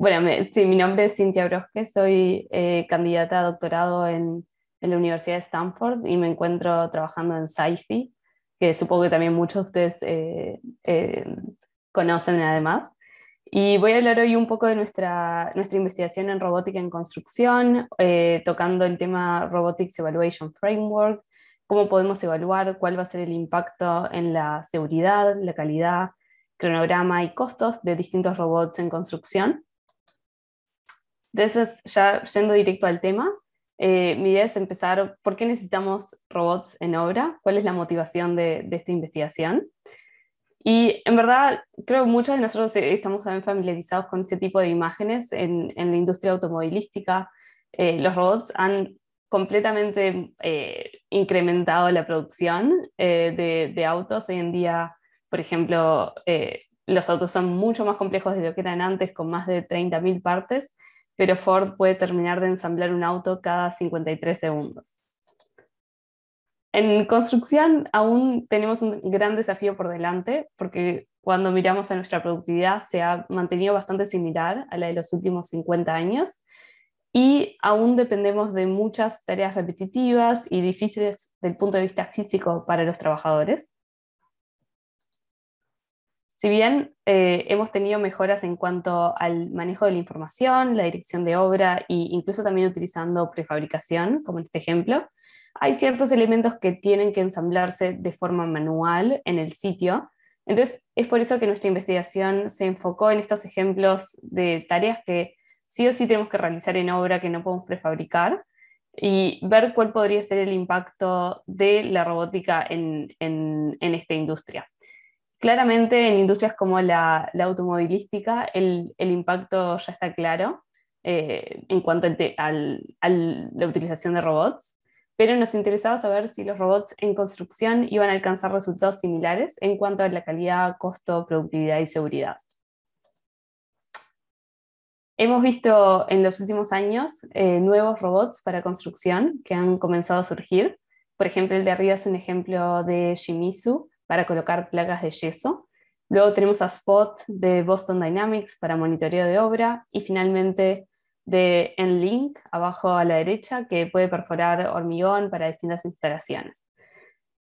Bueno, sí, mi nombre es Cintia Broske, soy eh, candidata a doctorado en, la Universidad de Stanford y me encuentro trabajando en SciFi, que supongo que también muchos de ustedes eh, eh, conocen además. Y voy a hablar hoy un poco de nuestra, nuestra investigación en robótica en construcción, tocando el tema Robotics Evaluation Framework, cómo podemos evaluar cuál va a ser el impacto en la seguridad, la calidad, cronograma y costos de distintos robots en construcción. Entonces, ya yendo directo al tema, eh, mi idea es empezar, ¿por qué necesitamos robots en obra? ¿Cuál es la motivación de, esta investigación? Y en verdad, creo que muchos de nosotros eh, estamos también familiarizados con este tipo de imágenes en, la industria automovilística. Eh, los robots han completamente incrementado la producción de, de, autos. Hoy en día, por ejemplo, los autos son mucho más complejos de lo que eran antes, con más de 30.000 partes pero Ford puede terminar de ensamblar un auto cada 53 segundos. En construcción aún tenemos un gran desafío por delante, porque cuando miramos a nuestra productividad se ha mantenido bastante similar a la de los últimos 50 años y aún dependemos de muchas tareas repetitivas y difíciles del punto de vista físico para los trabajadores. Si bien eh, hemos tenido mejoras en cuanto al manejo de la información, la dirección de obra e incluso también utilizando prefabricación, como en este ejemplo, hay ciertos elementos que tienen que ensamblarse de forma manual en el sitio. Entonces, es por eso que nuestra investigación se enfocó en estos ejemplos de tareas que sí o sí tenemos que realizar en obra que no podemos prefabricar y ver cuál podría ser el impacto de la robótica en esta industria. Claramente en industrias como la, automovilística el, impacto ya está claro eh, en cuanto a la utilización de robots, pero nos interesaba saber si los robots en construcción iban a alcanzar resultados similares en cuanto a la calidad, costo, productividad y seguridad. Hemos visto en los últimos años eh, nuevos robots para construcción que han comenzado a surgir. Por ejemplo, el de arriba es un ejemplo de Shimizu, para colocar placas de yeso. Luego tenemos a Spot de Boston Dynamics para monitoreo de obra y finalmente de Enlink, abajo a la derecha, que puede perforar hormigón para distintas instalaciones.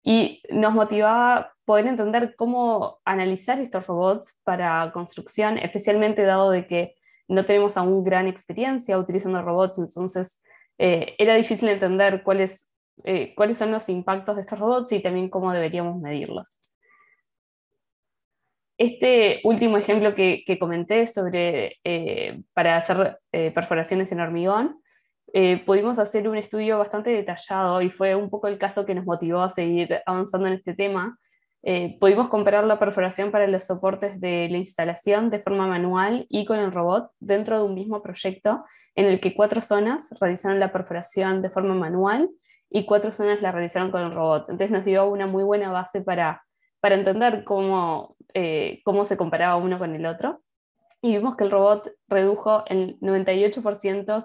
Y nos motivaba poder entender cómo analizar estos robots para construcción, especialmente dado de que no tenemos aún gran experiencia utilizando robots, entonces eh, era difícil entender cuál es eh, cuáles son los impactos de estos robots y también cómo deberíamos medirlos. Este último ejemplo que, comenté sobre eh, para hacer eh, perforaciones en hormigón, pudimos hacer un estudio bastante detallado y fue un poco el caso que nos motivó a seguir avanzando en este tema. pudimos comparar la perforación para los soportes de la instalación de forma manual y con el robot dentro de un mismo proyecto en el que cuatro zonas realizaron la perforación de forma manual y cuatro zonas la realizaron con el robot. Entonces nos dio una muy buena base para, para entender cómo, eh, cómo se comparaba uno con el otro. Y vimos que el robot redujo el 98%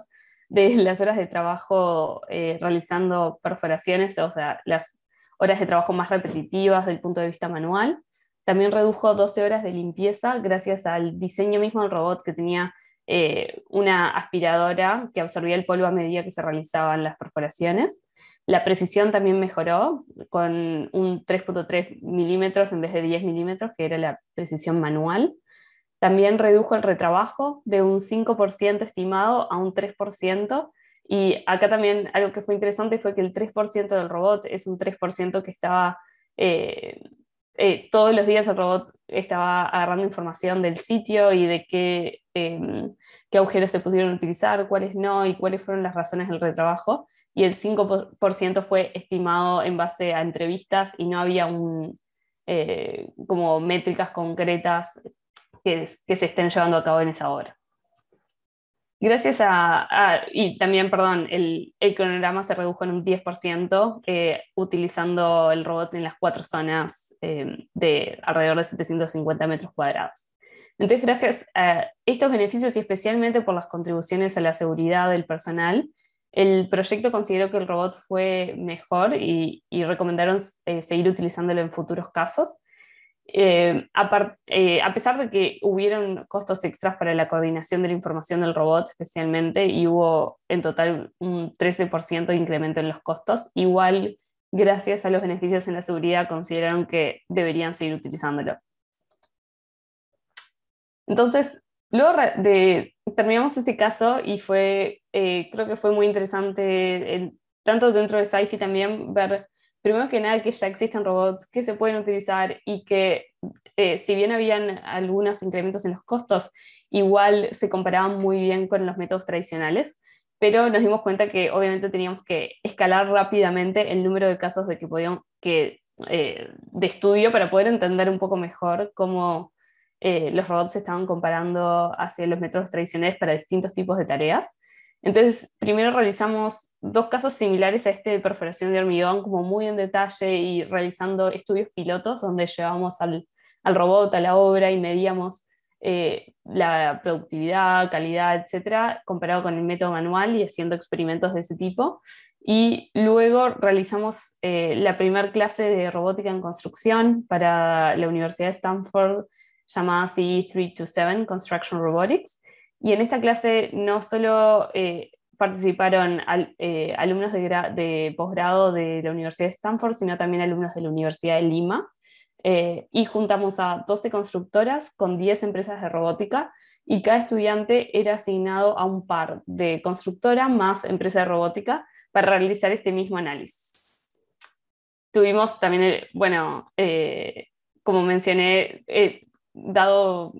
de las horas de trabajo eh, realizando perforaciones, o sea, las horas de trabajo más repetitivas desde el punto de vista manual. También redujo 12 horas de limpieza gracias al diseño mismo del robot que tenía eh, una aspiradora que absorbía el polvo a medida que se realizaban las perforaciones. La precisión también mejoró con un 3.3 milímetros en vez de 10 milímetros, que era la precisión manual. También redujo el retrabajo de un 5% estimado a un 3%. Y acá también algo que fue interesante fue que el 3% del robot es un 3% que estaba eh, eh, todos los días el robot estaba agarrando información del sitio y de qué, em, qué agujeros se pudieron utilizar, cuáles no y cuáles fueron las razones del retrabajo. Y el 5% fue estimado en base a entrevistas y no había un, eh, como métricas concretas que, que se estén llevando a cabo en esa hora. Gracias a, y también, perdón, el, cronograma se redujo en un 10%, eh, utilizando el robot en las cuatro zonas em, de alrededor de 750 metros cuadrados. Entonces, gracias a estos beneficios y especialmente por las contribuciones a la seguridad del personal, el proyecto consideró que el robot fue mejor y, recomendaron eh, seguir utilizándolo en futuros casos. Eh, eh, a, pesar de que hubieron costos extras para la coordinación de la información del robot especialmente y hubo en total un 13% de incremento en los costos, igual gracias a los beneficios en la seguridad consideraron que deberían seguir utilizándolo. Entonces, luego terminamos este caso y fue, eh, creo que fue muy interesante, tanto dentro de SciFi también, ver primero que nada, que ya existen robots que se pueden utilizar y que eh, si bien habían algunos incrementos en los costos, igual se comparaban muy bien con los métodos tradicionales, pero nos dimos cuenta que obviamente teníamos que escalar rápidamente el número de casos de, que que, eh, de estudio para poder entender un poco mejor cómo eh, los robots se estaban comparando hacia los métodos tradicionales para distintos tipos de tareas. Entonces, primero realizamos dos casos similares a este de perforación de hormigón, como muy en detalle y realizando estudios pilotos donde llevamos al, robot a la obra y medíamos eh, la productividad, calidad, etcétera, comparado con el método manual y haciendo experimentos de ese tipo. Y luego realizamos eh, la primera clase de robótica en construcción para la Universidad de Stanford, llamada CE327 Construction Robotics, y en esta clase no solo eh, participaron eh, alumnos de, de posgrado de la Universidad de Stanford, sino también alumnos de la Universidad de Lima. Eh, y juntamos a 12 constructoras con 10 empresas de robótica y cada estudiante era asignado a un par de constructora más empresa de robótica para realizar este mismo análisis. Tuvimos también, bueno, como mencioné, dado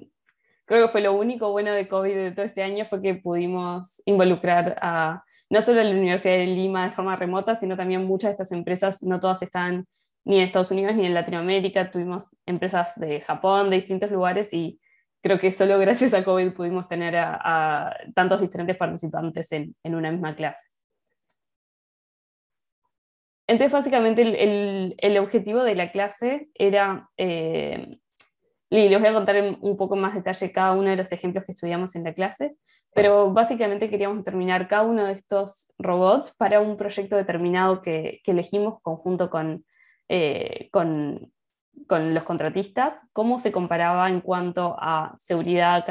creo que fue lo único bueno de COVID de todo este año fue que pudimos involucrar a no solo a la Universidad de Lima de forma remota, sino también muchas de estas empresas, no todas están ni en Estados Unidos ni en Latinoamérica, tuvimos empresas de Japón, de distintos lugares y creo que solo gracias a COVID pudimos tener a, tantos diferentes participantes en, una misma clase. Entonces, básicamente, el, objetivo de la clase era eh, y les voy a contar un poco más detalle cada uno de los ejemplos que estudiamos en la clase, pero básicamente queríamos determinar cada uno de estos robots para un proyecto determinado que, elegimos conjunto eh, con, los contratistas, cómo se comparaba en cuanto a seguridad,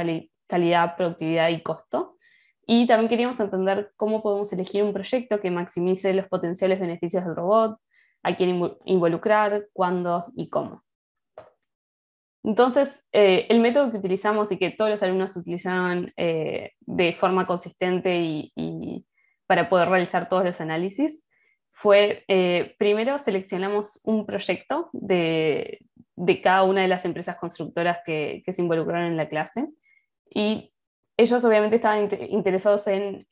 calidad, productividad y costo. Y también queríamos entender cómo podemos elegir un proyecto que maximice los potenciales beneficios del robot, a quién involucrar, cuándo y cómo. Entonces, eh, el método que utilizamos y que todos los alumnos utilizaron eh, de forma consistente y, para poder realizar todos los análisis fue, eh, primero seleccionamos un proyecto de, cada una de las empresas constructoras que, se involucraron en la clase y ellos obviamente estaban interesados en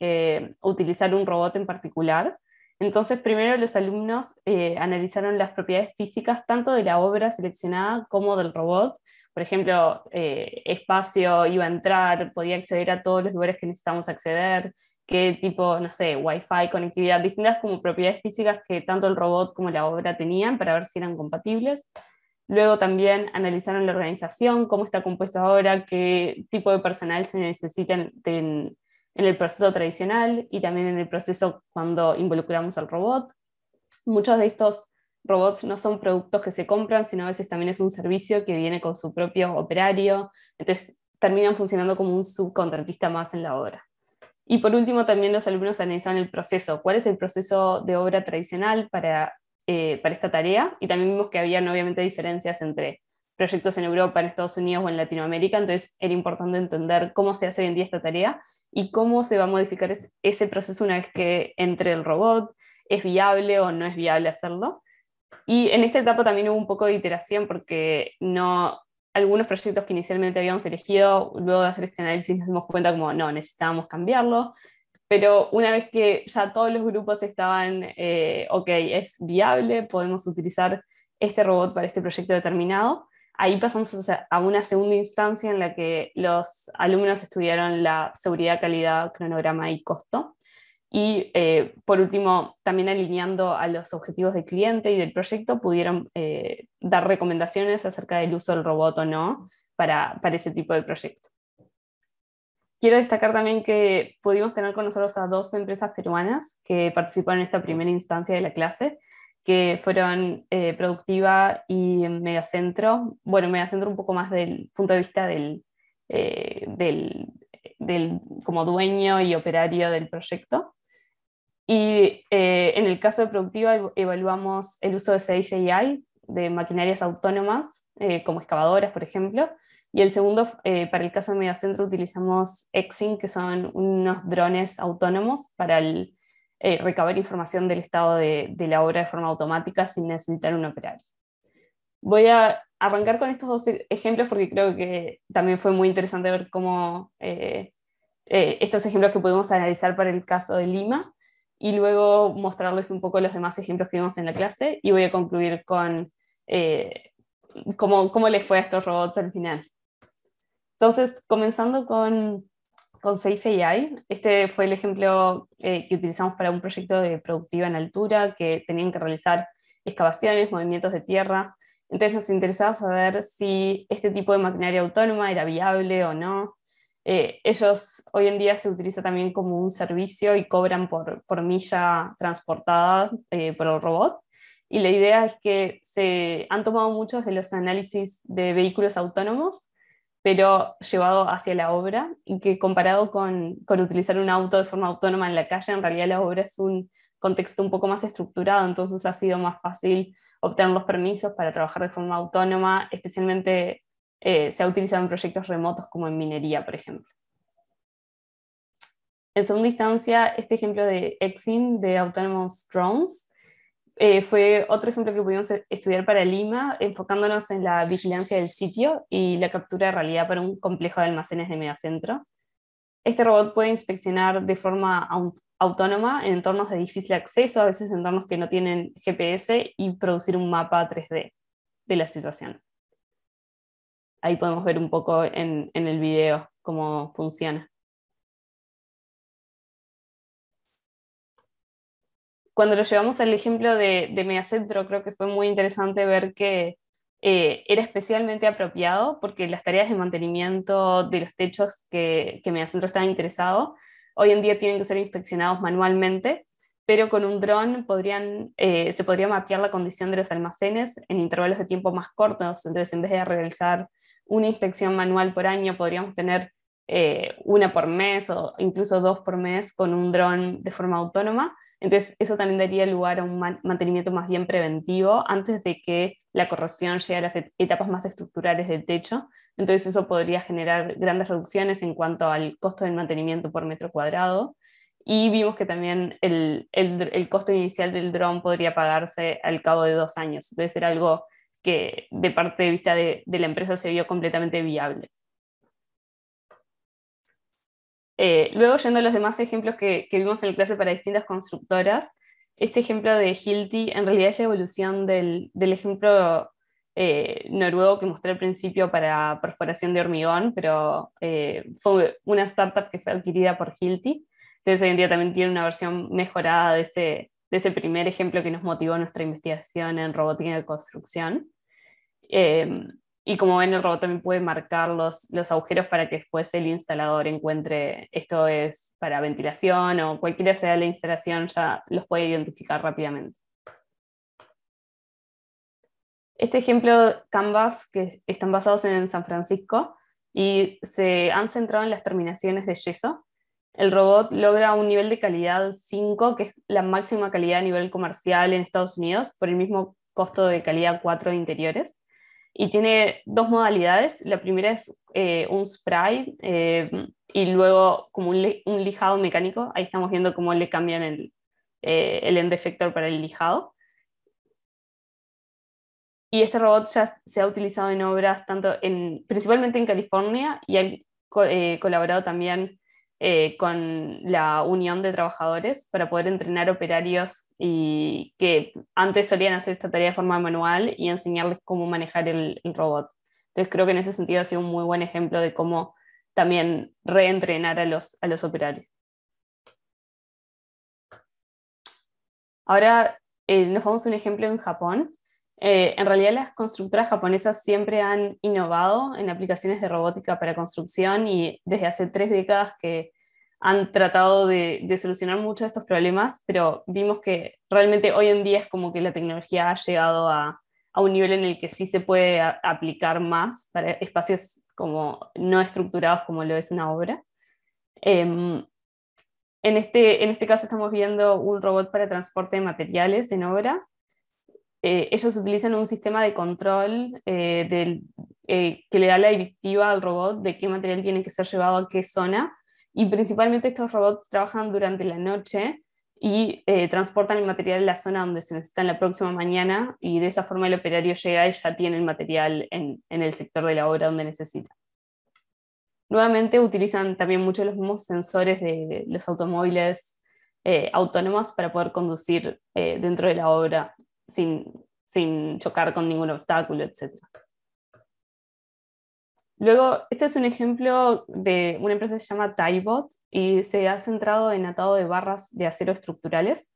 utilizar un robot en particular entonces, primero los alumnos eh, analizaron las propiedades físicas tanto de la obra seleccionada como del robot. Por ejemplo, eh, espacio iba a entrar, podía acceder a todos los lugares que necesitamos acceder, qué tipo, no sé, wifi, conectividad, distintas como propiedades físicas que tanto el robot como la obra tenían para ver si eran compatibles. Luego también analizaron la organización, cómo está compuesta ahora, qué tipo de personal se necesita en el proceso tradicional y también en el proceso cuando involucramos al robot. Muchos de estos robots no son productos que se compran, sino a veces también es un servicio que viene con su propio operario, entonces terminan funcionando como un subcontratista más en la obra. Y por último, también los alumnos analizaban el proceso, cuál es el proceso de obra tradicional para, eh, para esta tarea, y también vimos que había obviamente diferencias entre proyectos en Europa, en Estados Unidos o en Latinoamérica, entonces era importante entender cómo se hace hoy en día esta tarea y cómo se va a modificar ese proceso una vez que entre el robot, es viable o no es viable hacerlo. Y en esta etapa también hubo un poco de iteración porque no, algunos proyectos que inicialmente habíamos elegido, luego de hacer este análisis nos dimos cuenta como no, necesitábamos cambiarlo, pero una vez que ya todos los grupos estaban, eh, ok, es viable, podemos utilizar este robot para este proyecto determinado, Ahí pasamos a una segunda instancia en la que los alumnos estudiaron la seguridad, calidad, cronograma y costo. Y eh, por último, también alineando a los objetivos del cliente y del proyecto, pudieron eh, dar recomendaciones acerca del uso del robot o no para, para ese tipo de proyecto. Quiero destacar también que pudimos tener con nosotros a dos empresas peruanas que participaron en esta primera instancia de la clase, que fueron eh, Productiva y Megacentro. Bueno, Megacentro un poco más del punto de vista del, eh, del, como dueño y operario del proyecto. Y eh, en el caso de Productiva evaluamos el uso de AI, de maquinarias autónomas, como excavadoras, por ejemplo. Y el segundo, para el caso de Megacentro, utilizamos exin que son unos drones autónomos para el eh, recabar información del estado de, la obra de forma automática sin necesitar un operario. Voy a arrancar con estos dos e-, ejemplos porque creo que también fue muy interesante ver cómo eh, eh, estos ejemplos que pudimos analizar para el caso de Lima y luego mostrarles un poco los demás ejemplos que vimos en la clase y voy a concluir con cómo, cómo les fue a estos robots al final. Entonces, comenzando con con Safe AI. Este fue el ejemplo eh, que utilizamos para un proyecto de productiva en altura que tenían que realizar excavaciones, movimientos de tierra. Entonces nos interesaba saber si este tipo de maquinaria autónoma era viable o no. Eh, ellos hoy en día se utiliza también como un servicio y cobran por, por milla transportada eh, por el robot. Y la idea es que se han tomado muchos de los análisis de vehículos autónomos pero llevado hacia la obra y que comparado con, utilizar un auto de forma autónoma en la calle, en realidad la obra es un contexto un poco más estructurado, entonces ha sido más fácil obtener los permisos para trabajar de forma autónoma, especialmente eh, se ha utilizado en proyectos remotos como en minería, por ejemplo. En segunda instancia, este ejemplo de Exim de Autonomous Drones eh, fue otro ejemplo que pudimos e-, estudiar para Lima, enfocándonos en la vigilancia del sitio y la captura de realidad para un complejo de almacenes de megacentro. Este robot puede inspeccionar de forma autónoma en entornos de difícil acceso, a veces entornos que no tienen GPS, y producir un mapa 3D de la situación. Ahí podemos ver un poco en el video cómo funciona. cuando lo llevamos al ejemplo de, de Mediacentro, creo que fue muy interesante ver que eh, era especialmente apropiado porque las tareas de mantenimiento de los techos que, que Mediacentro estaba interesado hoy en día tienen que ser inspeccionados manualmente, pero con un dron podrían, eh, se podría mapear la condición de los almacenes en intervalos de tiempo más cortos. Entonces, en vez de realizar una inspección manual por año, podríamos tener eh, una por mes o incluso dos por mes con un dron de forma autónoma entonces, eso también daría lugar a un mantenimiento más bien preventivo antes de que la corrosión llegue a las etapas más estructurales del techo. Entonces, eso podría generar grandes reducciones en cuanto al costo del mantenimiento por metro cuadrado. Y vimos que también el, costo inicial del dron podría pagarse al cabo de dos años. Entonces, era algo que de parte de vista de la empresa se vio completamente viable. Eh, luego, yendo a los demás ejemplos que, vimos en la clase para distintas constructoras, este ejemplo de Hilti en realidad es la evolución del, ejemplo eh, noruego que mostré al principio para perforación de hormigón, pero eh, fue una startup que fue adquirida por Hilti. Entonces hoy en día también tiene una versión mejorada de ese, primer ejemplo que nos motivó nuestra investigación en robótica de construcción. Y como ven, el robot también puede marcar los, agujeros para que después el instalador encuentre esto es para ventilación o cualquiera sea la instalación, ya los puede identificar rápidamente. Este ejemplo Canvas, que están basados en San Francisco y se han centrado en las terminaciones de yeso. El robot logra un nivel de calidad 5, que es la máxima calidad a nivel comercial en Estados Unidos, por el mismo costo de calidad 4 de interiores y tiene dos modalidades. La primera es eh, un spray eh, y luego como un, lijado mecánico. Ahí estamos viendo cómo le cambian el, eh, end para el lijado. Y este robot ya se ha utilizado en obras tanto en, principalmente en California y ha eh, colaborado también eh, con la Unión de Trabajadores para poder entrenar operarios y que antes solían hacer esta tarea de forma manual y enseñarles cómo manejar el, robot. Entonces creo que en ese sentido ha sido un muy buen ejemplo de cómo también reentrenar a los, operarios. Ahora eh, nos vamos a un ejemplo en Japón, eh, en realidad las constructoras japonesas siempre han innovado en aplicaciones de robótica para construcción y desde hace tres décadas que han tratado de, solucionar muchos de estos problemas, pero vimos que realmente hoy en día es como que la tecnología ha llegado a, un nivel en el que sí se puede aplicar más para espacios como no estructurados como lo es una obra. Em, en este, en este caso estamos viendo un robot para transporte de materiales en obra eh, ellos utilizan un sistema de control eh, eh, que le da la directiva al robot de qué material tiene que ser llevado a qué zona. Y principalmente estos robots trabajan durante la noche y transportan el material a la zona donde se necesita en la próxima mañana y de esa forma el operario llega y ya tiene el material en, el sector de la obra donde necesita. Nuevamente utilizan también muchos los mismos sensores de los automóviles autónomos para poder conducir dentro de la obra sin, chocar con ningún obstáculo, etc. Luego, este es un ejemplo de una empresa que se llama Tybot y se ha centrado en atado de barras de acero estructurales.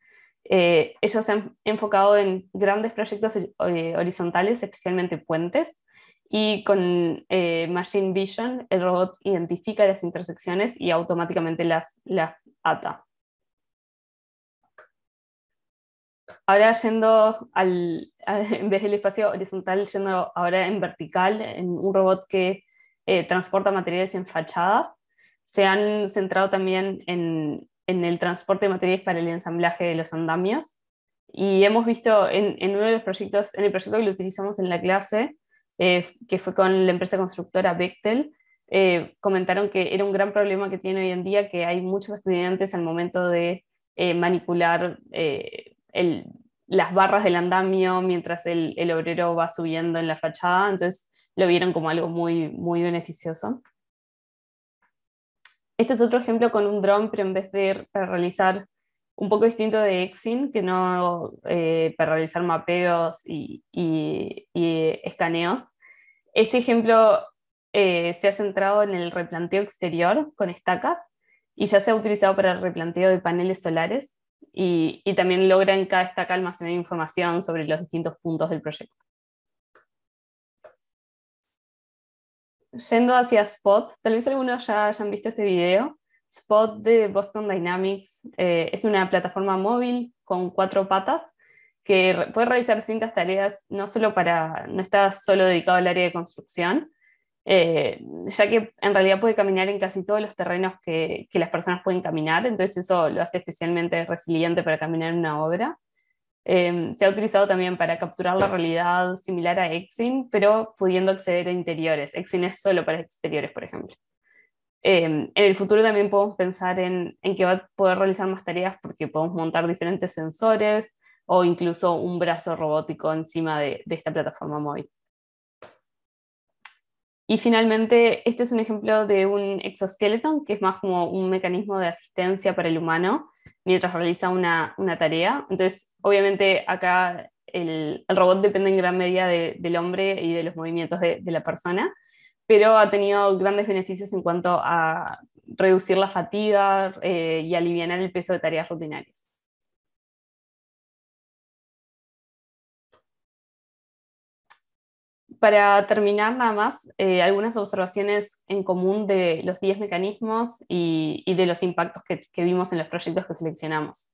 Eh, ellos se han enfocado en grandes proyectos eh, horizontales, especialmente puentes, y con eh, Machine Vision el robot identifica las intersecciones y automáticamente las ata. Ahora yendo al, en vez del espacio horizontal, yendo ahora en vertical, en un robot que eh, transporta materiales en fachadas, se han centrado también en, en, el transporte de materiales para el ensamblaje de los andamios. Y hemos visto en, en uno de los proyectos, en el proyecto que lo utilizamos en la clase, eh, que fue con la empresa constructora Bechtel, eh, comentaron que era un gran problema que tiene hoy en día que hay muchos estudiantes al momento de manipular las barras del andamio mientras el, obrero va subiendo en la fachada, entonces lo vieron como algo muy, beneficioso. Este es otro ejemplo con un dron, pero en vez de realizar un poco distinto de Exin, que no eh, para realizar mapeos y, escaneos. Este ejemplo eh, se ha centrado en el replanteo exterior con estacas y ya se ha utilizado para el replanteo de paneles solares y, también logran cada cada calma almacenar información sobre los distintos puntos del proyecto. Yendo hacia Spot, tal vez algunos ya hayan visto este video. Spot de Boston Dynamics eh, es una plataforma móvil con cuatro patas que puede realizar distintas tareas, no solo para, no está solo dedicado al área de construcción, eh, ya que en realidad puede caminar en casi todos los terrenos que, que, las personas pueden caminar, entonces eso lo hace especialmente resiliente para caminar en una obra. Em, se ha utilizado también para capturar la realidad similar a Exin, pero pudiendo acceder a interiores. Exin es solo para exteriores, por ejemplo. Em, en el futuro también podemos pensar en, en, que va a poder realizar más tareas porque podemos montar diferentes sensores o incluso un brazo robótico encima de, de esta plataforma móvil. Y finalmente, este es un ejemplo de un exoesqueleto que es más como un mecanismo de asistencia para el humano mientras realiza una, tarea. Entonces, obviamente acá el, robot depende en gran medida del hombre y de los movimientos de, la persona, pero ha tenido grandes beneficios en cuanto a reducir la fatiga eh, y aliviar el peso de tareas rutinarias. para terminar nada más, eh, algunas observaciones en común de los 10 mecanismos y, de los impactos que, vimos en los proyectos que seleccionamos.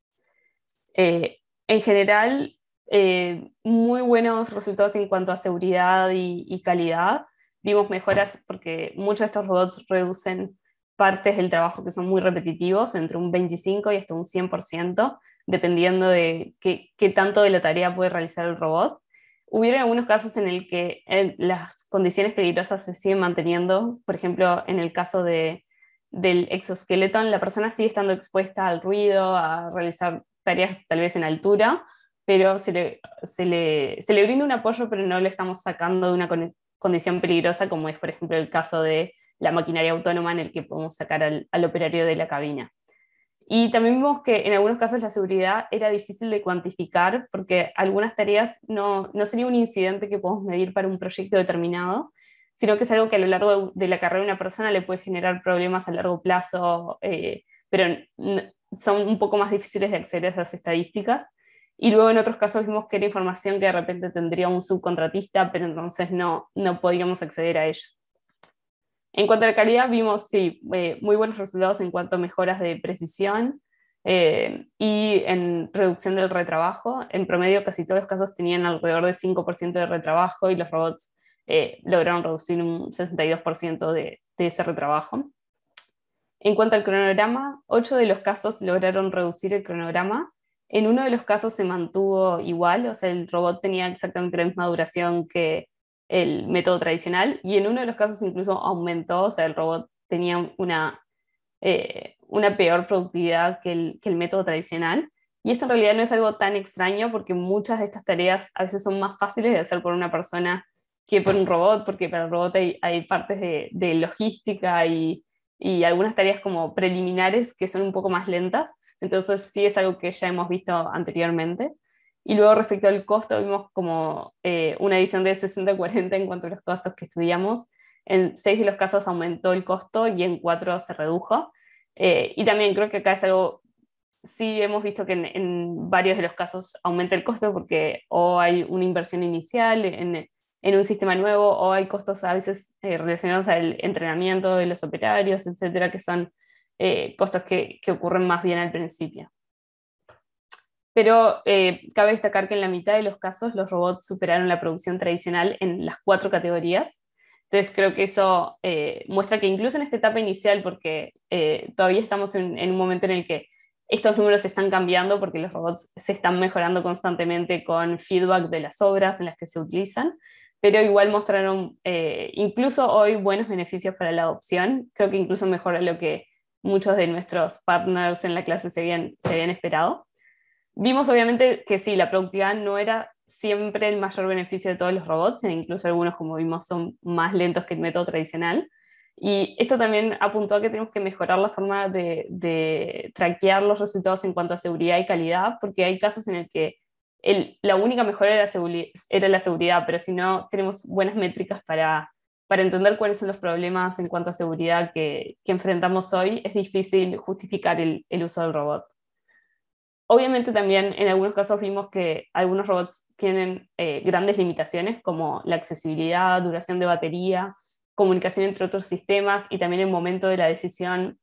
Eh, en general, eh, muy buenos resultados en cuanto a seguridad y, calidad. Vimos mejoras porque muchos de estos robots reducen partes del trabajo que son muy repetitivos, entre un 25 y hasta un 100%, dependiendo de qué tanto de la tarea puede realizar el robot. Hubieron algunos casos en el que eh, las condiciones peligrosas se siguen manteniendo, por ejemplo, en el caso de, del exoesqueleto, la persona sigue estando expuesta al ruido, a realizar tareas tal vez en altura, pero se le, se le, se le brinda un apoyo, pero no le estamos sacando de una condición peligrosa, como es, por ejemplo, el caso de la maquinaria autónoma en el que podemos sacar al operario de la cabina. Y también vimos que en algunos casos la seguridad era difícil de cuantificar porque algunas tareas no, no sería un incidente que podemos medir para un proyecto determinado, sino que es algo que a lo largo de la carrera de una persona le puede generar problemas a largo plazo, eh, pero son un poco más difíciles de acceder a esas estadísticas. Y luego en otros casos vimos que era información que de repente tendría un subcontratista, pero entonces no, no podíamos acceder a ella. En cuanto a la calidad, vimos sí, eh, muy buenos resultados en cuanto a mejoras de precisión eh, y en reducción del retrabajo. En promedio, casi todos los casos tenían alrededor de 5% de retrabajo y los robots eh, lograron reducir un 62% de, de ese retrabajo. En cuanto al cronograma, 8 de los casos lograron reducir el cronograma. En uno de los casos se mantuvo igual, o sea, el robot tenía exactamente la misma duración que, el método tradicional y en uno de los casos incluso aumentó, o sea, el robot tenía una, eh, una peor productividad que el, método tradicional. Y esto en realidad no es algo tan extraño porque muchas de estas tareas a veces son más fáciles de hacer por una persona que por un robot, porque para el robot hay, partes de, logística y, y, algunas tareas como preliminares que son un poco más lentas. Entonces sí es algo que ya hemos visto anteriormente. Y luego respecto al costo, vimos como eh, una edición de 60-40 en cuanto a los casos que estudiamos. En seis de los casos aumentó el costo y en cuatro se redujo. Eh, y también creo que acá es algo, sí hemos visto que en, varios de los casos aumenta el costo porque o hay una inversión inicial en, en un sistema nuevo o hay costos a veces eh, relacionados al entrenamiento de los operarios, etcétera, que son costos que, que ocurren más bien al principio pero eh, cabe destacar que en la mitad de los casos los robots superaron la producción tradicional en las cuatro categorías. Entonces creo que eso eh, muestra que incluso en esta etapa inicial, porque eh, todavía estamos en, un momento en el que estos números están cambiando porque los robots se están mejorando constantemente con feedback de las obras en las que se utilizan, pero igual mostraron incluso hoy buenos beneficios para la adopción. Creo que incluso mejora lo que muchos de nuestros partners en la clase se habían esperado. Vimos obviamente que sí, la productividad no era siempre el mayor beneficio de todos los robots, e incluso algunos, como vimos, son más lentos que el método tradicional. Y esto también apuntó a que tenemos que mejorar la forma de, de traquear los resultados en cuanto a seguridad y calidad, porque hay casos en el que la única mejora era, la seguridad, pero si no tenemos buenas métricas para, entender cuáles son los problemas en cuanto a seguridad que, enfrentamos hoy, es difícil justificar el uso del robot. Obviamente también en algunos casos vimos que algunos robots tienen eh, grandes limitaciones como la accesibilidad, duración de batería, comunicación entre otros sistemas y también el momento de la decisión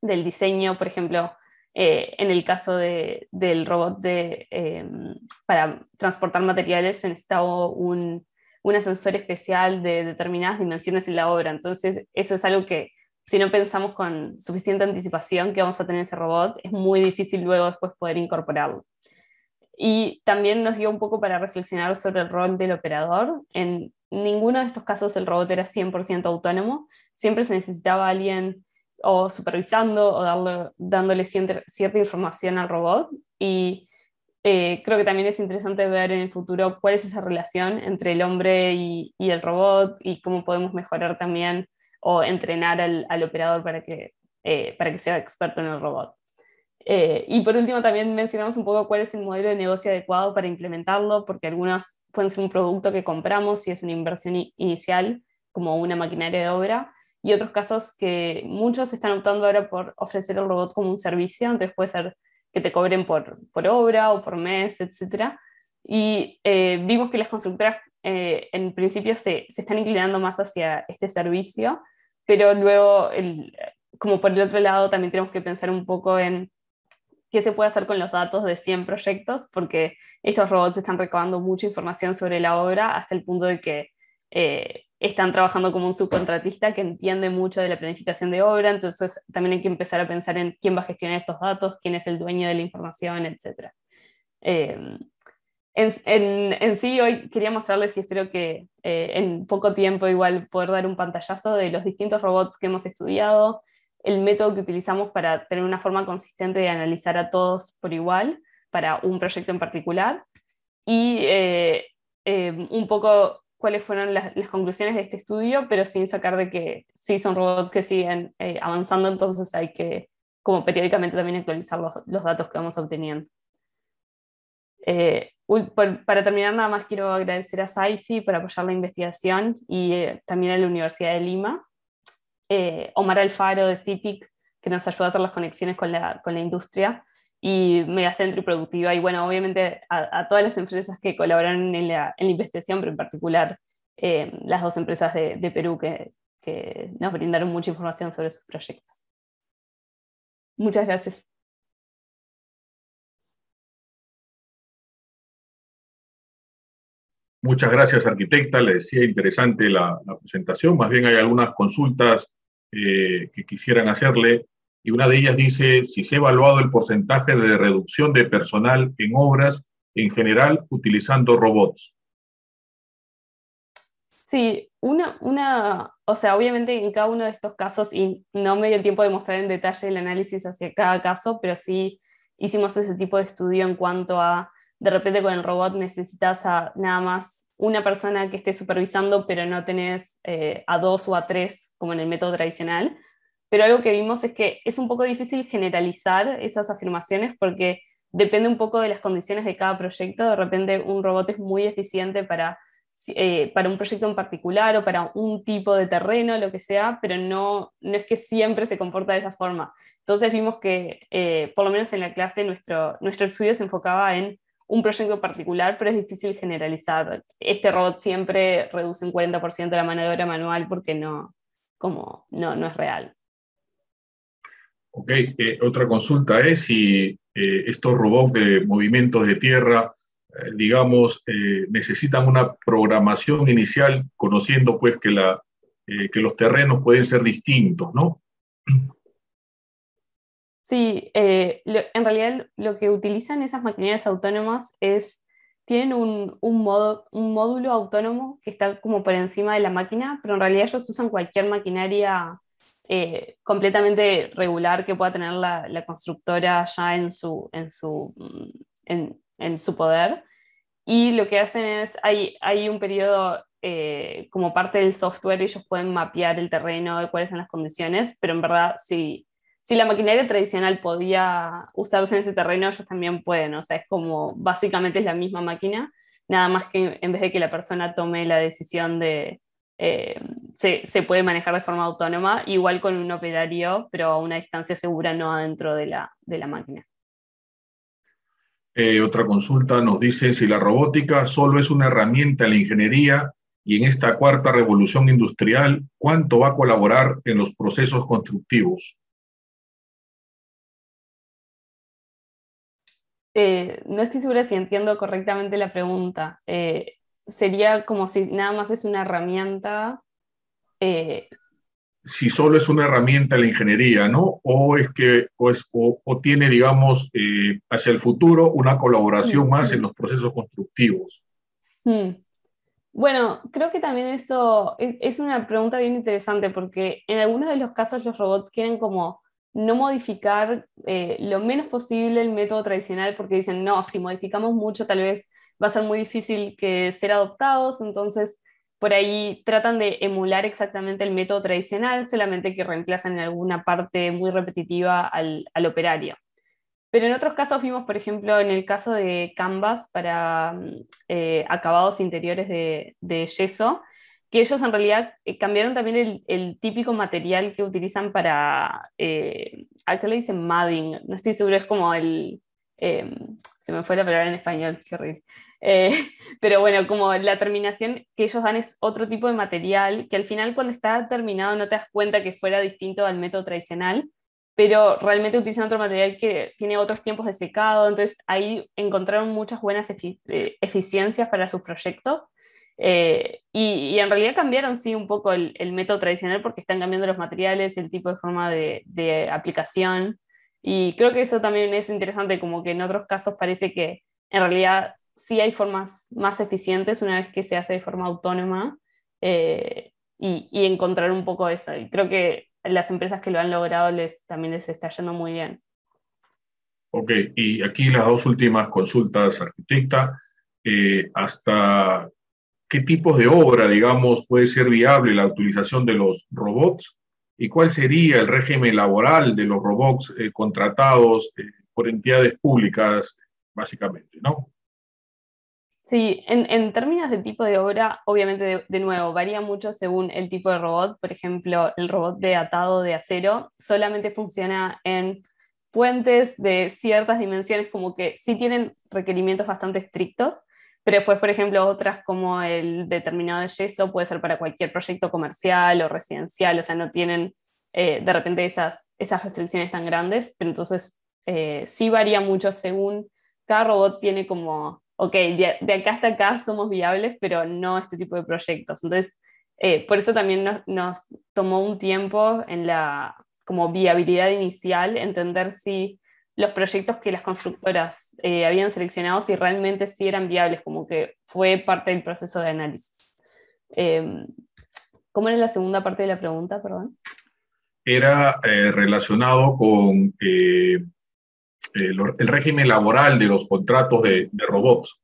del diseño, por ejemplo, eh, en el caso del robot em, para transportar materiales se necesitaba un, un ascensor especial de determinadas dimensiones en la obra, entonces eso es algo que si no pensamos con suficiente anticipación que vamos a tener ese robot, es muy difícil luego después poder incorporarlo. Y también nos dio un poco para reflexionar sobre el rol del operador. En ninguno de estos casos el robot era 100% autónomo, siempre se necesitaba alguien o supervisando o dándole cierta, información al robot. Y eh, creo que también es interesante ver en el futuro cuál es esa relación entre el hombre y el robot y cómo podemos mejorar también o entrenar al, operador para que, eh, para que sea experto en el robot. Eh, y por último, también mencionamos un poco cuál es el modelo de negocio adecuado para implementarlo, porque algunas pueden ser un producto que compramos y es una inversión inicial, como una maquinaria de obra, y otros casos que muchos están optando ahora por ofrecer el robot como un servicio, entonces puede ser que te cobren por, por obra o por mes, etc. Y eh, vimos que las constructoras eh, en principio se, están inclinando más hacia este servicio, pero luego, como por el otro lado, también tenemos que pensar un poco en qué se puede hacer con los datos de 100 proyectos, porque estos robots están recabando mucha información sobre la obra hasta el punto de que eh, están trabajando como un subcontratista que entiende mucho de la planificación de obra, entonces también hay que empezar a pensar en quién va a gestionar estos datos, quién es el dueño de la información, etc en, sí, hoy quería mostrarles y espero que eh, en poco tiempo igual poder dar un pantallazo de los distintos robots que hemos estudiado, el método que utilizamos para tener una forma consistente de analizar a todos por igual para un proyecto en particular y eh, eh, un poco cuáles fueron las, conclusiones de este estudio, pero sin sacar de que sí son robots que siguen avanzando, entonces hay que como periódicamente también actualizar los, datos que vamos obteniendo para terminar, nada más quiero agradecer a SAIFI por apoyar la investigación y eh, también a la Universidad de Lima. Eh, Omar Alfaro de CITIC, que nos ayudó a hacer las conexiones con la, industria, y Megacentro y Productiva. Y bueno, obviamente a, todas las empresas que colaboraron en la, investigación, pero en particular eh, las dos empresas de, Perú que, que nos brindaron mucha información sobre sus proyectos. Muchas gracias. Muchas gracias, arquitecta. Le decía interesante la, presentación. Más bien hay algunas consultas eh, que quisieran hacerle y una de ellas dice si se ha evaluado el porcentaje de reducción de personal en obras en general utilizando robots. Sí, una, una, o sea, obviamente en cada uno de estos casos, y no me dio el tiempo de mostrar en detalle el análisis hacia cada caso, pero sí hicimos ese tipo de estudio en cuanto a de repente con el robot necesitas a nada más una persona que esté supervisando, pero no tenés eh, a dos o a tres como en el método tradicional. Pero algo que vimos es que es un poco difícil generalizar esas afirmaciones porque depende un poco de las condiciones de cada proyecto. De repente un robot es muy eficiente para, eh, para un proyecto en particular o para un tipo de terreno, lo que sea, pero no, no es que siempre se comporta de esa forma. Entonces vimos que, eh, por lo menos en la clase, nuestro, nuestro estudio se enfocaba en un proyecto particular, pero es difícil generalizar. Este robot siempre reduce un 40% la mano de obra manual porque no, como, no, no es real. Ok, eh, otra consulta es si eh, estos robots de movimientos de tierra, eh, digamos, necesitan una programación inicial, conociendo pues que, la, que los terrenos pueden ser distintos, ¿no? Sí, eh, en realidad lo que utilizan esas maquinarias autónomas es, tienen un, un, modo, un módulo autónomo que está como por encima de la máquina, pero en realidad ellos usan cualquier maquinaria eh, completamente regular que pueda tener la, constructora ya en su, en su, mm, en, en su poder. Y lo que hacen es, hay, hay un periodo eh, como parte del software, ellos pueden mapear el terreno, cuáles son las condiciones, pero en verdad si si la maquinaria tradicional podía usarse en ese terreno, ellos también pueden, o sea, es como básicamente es la misma máquina, nada más que en vez de que la persona tome la decisión de, eh, se, puede manejar de forma autónoma, igual con un operario, pero a una distancia segura, no adentro de la, máquina. Eh, otra consulta nos dice si la robótica solo es una herramienta en la ingeniería y en esta cuarta revolución industrial, ¿cuánto va a colaborar en los procesos constructivos? Eh, no estoy segura si entiendo correctamente la pregunta. Eh, sería como si nada más es una herramienta. Eh? si solo es una herramienta la ingeniería, ¿no? O es que o, tiene, digamos, hacia el futuro una colaboración mm. más en los procesos constructivos. Mm. Bueno, creo que también eso es una pregunta bien interesante porque en algunos de los casos los robots quieren como no modificar eh, lo menos posible el método tradicional porque dicen, no, si modificamos mucho tal vez va a ser muy difícil que ser adoptados, entonces por ahí tratan de emular exactamente el método tradicional, solamente que reemplazan en alguna parte muy repetitiva al, operario. Pero en otros casos vimos, por ejemplo, en el caso de Canvas para mm, eh, acabados interiores de yeso, que ellos en realidad eh, cambiaron también el, típico material que utilizan para, eh, acá le dicen mudding, no estoy seguro, es como el, em, se me fue la palabra en español, qué horrible. Eh, pero bueno, como la terminación que ellos dan es otro tipo de material, que al final cuando está terminado no te das cuenta que fuera distinto al método tradicional, pero realmente utilizan otro material que tiene otros tiempos de secado, entonces ahí encontraron muchas buenas eh, eficiencias para sus proyectos eh, y, en realidad cambiaron, sí, un poco el, método tradicional porque están cambiando los materiales, el tipo de forma de, aplicación. Y creo que eso también es interesante, como que en otros casos parece que en realidad sí hay formas más eficientes una vez que se hace de forma autónoma eh, y, encontrar un poco eso. Y creo que las empresas que lo han logrado les, también les está yendo muy bien. Ok, y aquí las dos últimas consultas, arquitecta. Eh, ¿Hasta qué tipos de obra, digamos, puede ser viable la utilización de los robots y cuál sería el régimen laboral de los robots eh, contratados eh, por entidades públicas, básicamente, ¿no? Sí, en, términos de tipo de obra, obviamente, de, nuevo, varía mucho según el tipo de robot. Por ejemplo, el robot de atado de acero solamente funciona en puentes de ciertas dimensiones, como que sí tienen requerimientos bastante estrictos, pero después, por ejemplo, otras como el determinado de yeso puede ser para cualquier proyecto comercial o residencial, o sea, no tienen eh, de repente esas, esas restricciones tan grandes, pero entonces eh, sí varía mucho según cada robot tiene como, ok, de, acá hasta acá somos viables, pero no este tipo de proyectos. Entonces, eh, por eso también nos, nos tomó un tiempo en la como viabilidad inicial, entender si los proyectos que las constructoras eh, habían seleccionado si realmente sí eran viables, como que fue parte del proceso de análisis. Em, ¿Cómo era la segunda parte de la pregunta, perdón? Era eh, relacionado con eh, el, régimen laboral de los contratos de, robots.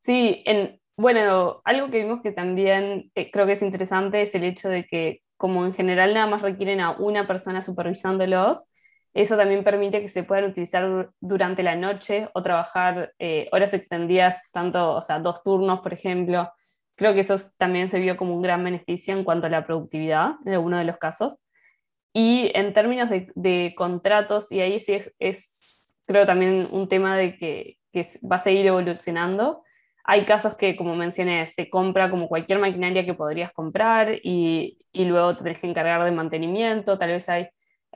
Sí, en, bueno, algo que vimos que también creo que es interesante es el hecho de que como en general nada más requieren a una persona supervisándolos, eso también permite que se puedan utilizar durante la noche o trabajar eh, horas extendidas, tanto, o sea, dos turnos, por ejemplo. Creo que eso también se vio como un gran beneficio en cuanto a la productividad en alguno de los casos. Y en términos de, contratos, y ahí sí es, creo también un tema de que, va a seguir evolucionando, hay casos que, como mencioné, se compra como cualquier maquinaria que podrías comprar y, y luego te tenés que encargar de mantenimiento, tal vez hay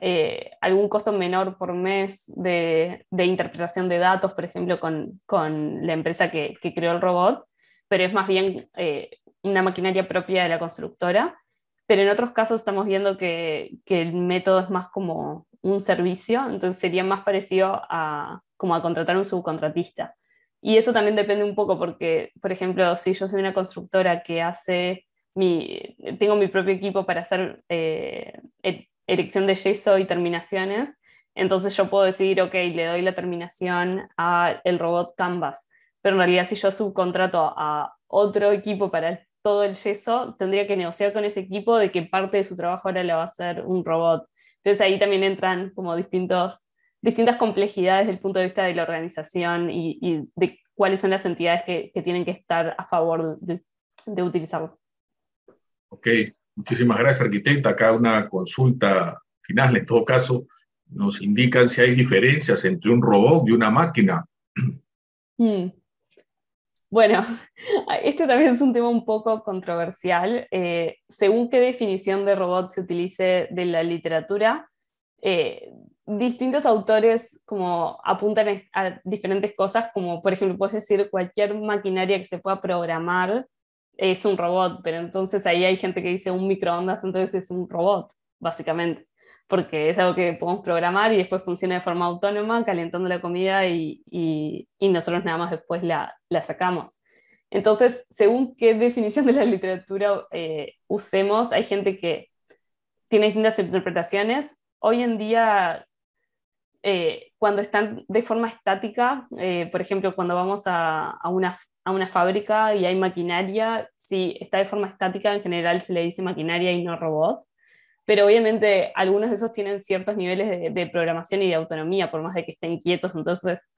eh, algún costo menor por mes de, interpretación de datos, por ejemplo, con, con la empresa que, que, creó el robot, pero es más bien eh, una maquinaria propia de la constructora. Pero en otros casos estamos viendo que, que, el método es más como un servicio, entonces sería más parecido a, como a contratar un subcontratista. Y eso también depende un poco porque, por ejemplo, si yo soy una constructora que hace mi, tengo mi propio equipo para hacer eh, erección de yeso y terminaciones. Entonces yo puedo decidir, ok, le doy la terminación al robot Canvas. Pero en realidad si yo subcontrato a otro equipo para todo el yeso, tendría que negociar con ese equipo de que parte de su trabajo ahora le va a hacer un robot. Entonces ahí también entran como distintos, distintas complejidades desde el punto de vista de la organización y, de cuáles son las entidades que, tienen que estar a favor de, de utilizarlo. Ok, Muchísimas gracias, arquitecta. Acá una consulta final, en todo caso, nos indican si hay diferencias entre un robot y una máquina. Hmm. Bueno, este también es un tema un poco controversial. Eh, según qué definición de robot se utilice de la literatura, eh, distintos autores como apuntan a diferentes cosas, como por ejemplo, puedes decir cualquier maquinaria que se pueda programar es un robot, pero entonces ahí hay gente que dice un microondas, entonces es un robot, básicamente, porque es algo que podemos programar y después funciona de forma autónoma, calentando la comida y, y, nosotros nada más después la, sacamos. Entonces, según qué definición de la literatura eh, usemos, hay gente que tiene distintas interpretaciones. Hoy en día eh, cuando están de forma estática, eh, por ejemplo, cuando vamos a, una, fábrica y hay maquinaria, si está de forma estática, en general se le dice maquinaria y no robot, pero obviamente algunos de esos tienen ciertos niveles de, programación y de autonomía, por más de que estén quietos, entonces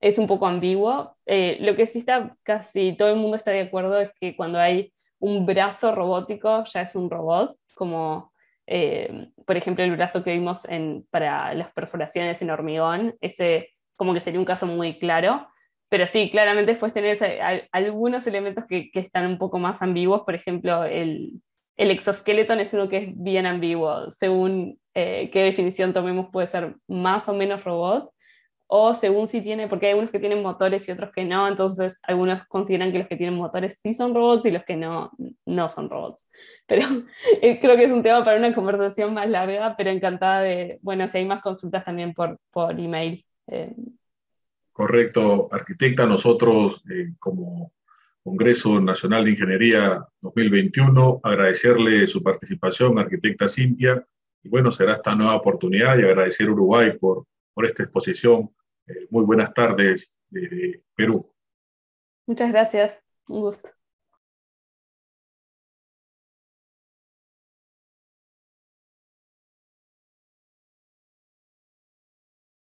es un poco ambiguo. Eh, lo que sí está, casi todo el mundo está de acuerdo, es que cuando hay un brazo robótico, ya es un robot, como eh, por ejemplo, el brazo que vimos para las perforaciones en hormigón, ese como que sería un caso muy claro. Pero sí, claramente puedes tener eh, algunos elementos que, están un poco más ambiguos. Por ejemplo, el, el es uno que es bien ambiguo. Según eh, qué definición tomemos, puede ser más o menos robot o según si tiene, porque hay unos que tienen motores y otros que no, entonces algunos consideran que los que tienen motores sí son robots y los que no, no son robots. Pero eh, creo que es un tema para una conversación más larga, pero encantada de, bueno, si hay más consultas también por, por email. Eh. Correcto, arquitecta, nosotros eh, como Congreso Nacional de Ingeniería 2021, agradecerle su participación, arquitecta Cintia, y bueno, será esta nueva oportunidad y agradecer a Uruguay por por esta exposición. Eh, muy buenas tardes desde Perú. Muchas gracias. Un gusto.